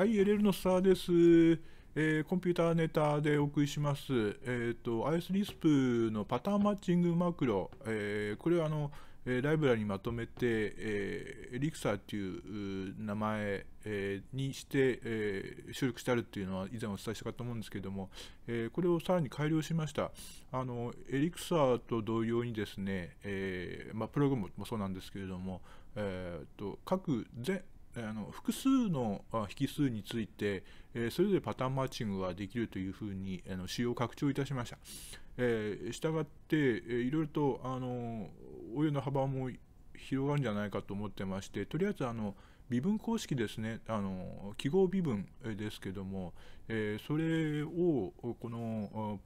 はい、LL のスターです。えー、コンピューターネタでお送りします。えっ、ー、と、IS リスプのパターンマッチングマクロ。えー、これはあの、ライブラリにまとめて、えー、エリクサーという名前、えー、にして、えー、収録してあるっていうのは以前お伝えしたかと思うんですけども、えー、これをさらに改良しました。あの、エリクサーと同様にですね、えーまあ、プログラムもそうなんですけれども、えーと、と各全あの複数の引数について、えそれぞれパターンマッチングができるというふうにあの仕様を拡張いたしました。えしたがって、えー、いろいろとあの応用の幅も広がるんじゃないかと思ってまして、とりあえずあの微分公式ですね、あの記号微分ですけども、えそれをこの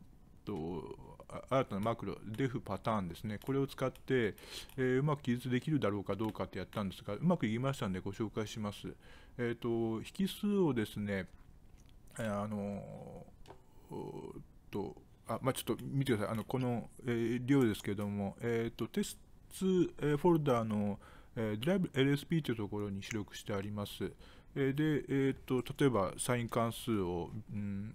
と新たなマクロ、デフパターンですね、これを使って、えー、うまく記述できるだろうかどうかってやったんですが、うまくいきましたんでご紹介します。えっ、ー、と、引数をですね、あの、と、あ、まあ、ちょっと見てください。あの、この、えー、量ですけども、えっ、ー、と、テスト、えフォルダーの、えー、ドライブ LSP というところに出力してあります。で、えーと、例えばサイン関数を、うん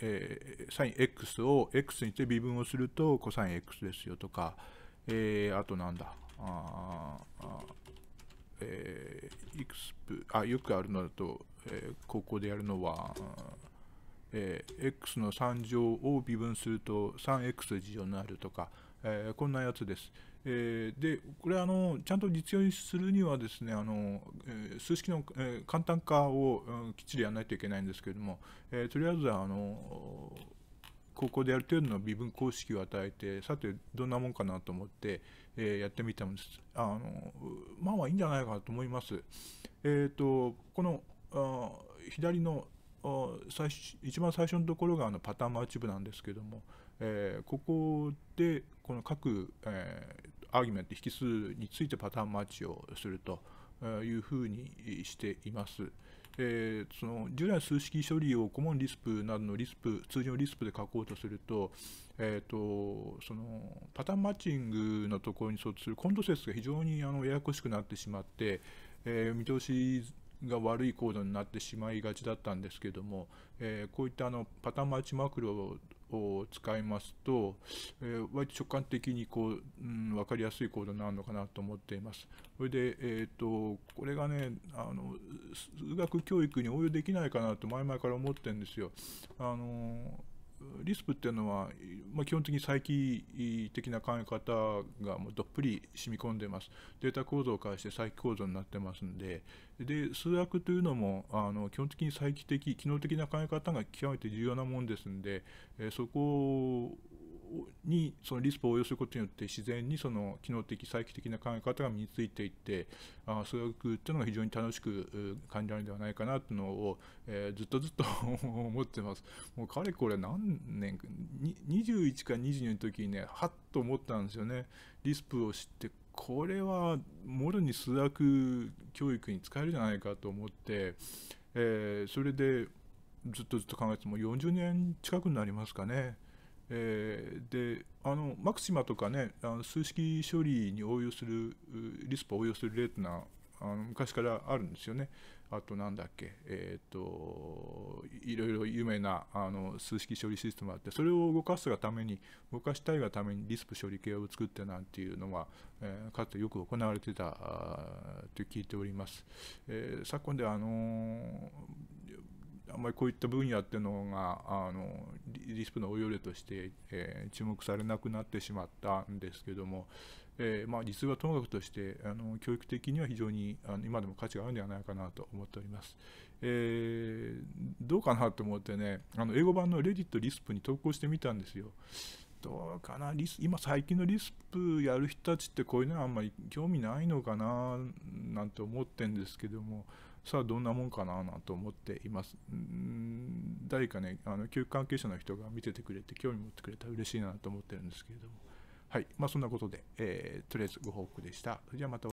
えー、サイン x を x にして微分をするとコサイン x ですよとか、えー、あとなんだああ、えー、いプあよくあるのだと、えー、ここでやるのは、えー、x の3乗を微分すると 3x 事乗になるとかえー、こんなやつです。えー、で、これあの、ちゃんと実用にするにはですね、あのえー、数式の、え簡単化を、うん、きっちりやらないといけないんですけれども、えとりあえずあの、高校である程度の微分公式を与えて、さて、どんなもんかなと思って、えやってみたんです。あのまあまあいいんじゃないかなと思います。えっ、と、このあ左の最一番最初のところがあのパターンマッチ部なんですけども、えー、ここでこの各、えー、アーギュメント引数についてパターンマッチをするというふうにしています。えー、その従来の数式処理をコモンリスプなどのリスプ通常リスプで書こうとすると,、えーと、とそのパターンマッチングのところに沿ってするコントセスが非常にあのややこしくなってしまって、えー、見通しが悪いコードになってしまいがちだったんですけども、えー、こういったあのパターンマッチマクロを使いますと、えー、割と直感的にこう、うん、分かりやすいコードになるのかなと思っています。それで、えーと、これがねあの、数学教育に応用できないかなと前々から思ってるんですよ。あのリスプっていうのは、まあ、基本的に再帰的な考え方がもうどっぷり染み込んでます。データ構造を介して再帰構造になってますんで、で数学というのもあの基本的に再帰的、機能的な考え方が極めて重要なもんですんで、えそこをにそのリスクを応用することによって自然にその機能的、再帰的な考え方が身についていってあ数学っていうのが非常に楽しく感じられるんではないかなというのを、えー、ずっとずっと思ってます。もうかれこれ何年か21か22の時にねはっと思ったんですよね。リスプを知ってこれはもろに数学教育に使えるじゃないかと思って、えー、それでずっとずっと考えても40年近くになりますかね。えー、であのマクシマとかねあの数式処理に応用するリスプを応用するってのはあの昔からあるんですよね。あとなんだっけ、えっ、ー、といろいろ有名なあの数式処理システムがあってそれを動かすがために動かしたいがためにリスプ処理系を作ってなんていうのは、えー、かつてよく行われてたと聞いております。えー、昨今であのあんまりこういった分野っていうのがあのリスプの応用例として、えー、注目されなくなってしまったんですけども、えー、まあ、実はともかくとしてあの教育的には非常にあの今でも価値があるんではないかなと思っております。えー、どうかなと思ってねあの英語版のレディットリスプに投稿してみたんですよ。どうかなリス今最近のリスプやる人たちってこういうのはあんまり興味ないのかななんて思ってんですけどもさあどんなもんかななんて思っています。ん誰かね、あの関係者の人が見ててくれて、興味持ってくれたら嬉しいなと思ってるんですけれども、はい、まあ、そんなことで、えー、とりあえずご報告でした。じゃまた